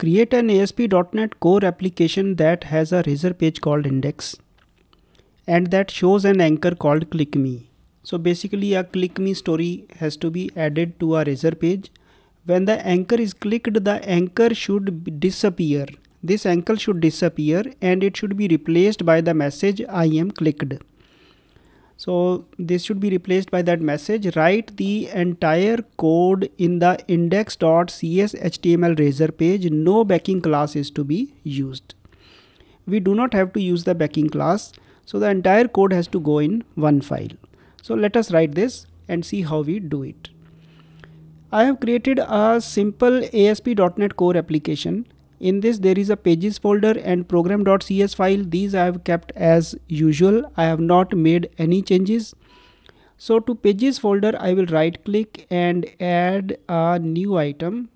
create an ASP.NET Core application that has a Razor page called index and that shows an anchor called click me. So basically a click me story has to be added to a Razor page. When the anchor is clicked, the anchor should disappear. This anchor should disappear and it should be replaced by the message I am clicked. So this should be replaced by that message. Write the entire code in the index.cshtml razor page. No backing class is to be used. We do not have to use the backing class. So the entire code has to go in one file. So let us write this and see how we do it. I have created a simple ASP.NET Core application in this there is a pages folder and program.cs file these I have kept as usual I have not made any changes so to pages folder I will right click and add a new item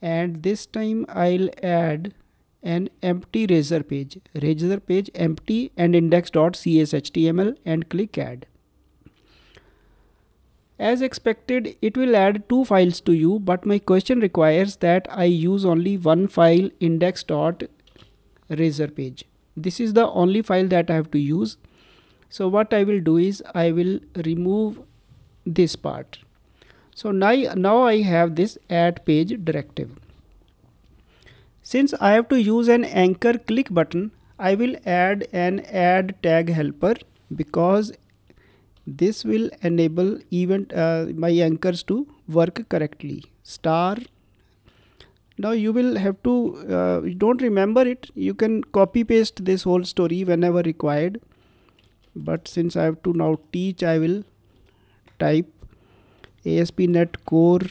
and this time I'll add an empty razor page razor page empty and index.cshtml and click add as expected, it will add two files to you, but my question requires that I use only one file index.razor page. This is the only file that I have to use. So what I will do is I will remove this part. So now, now I have this add page directive. Since I have to use an anchor click button, I will add an add tag helper because this will enable event uh, my anchors to work correctly star now you will have to uh, don't remember it you can copy paste this whole story whenever required but since i have to now teach i will type ASP.NET Core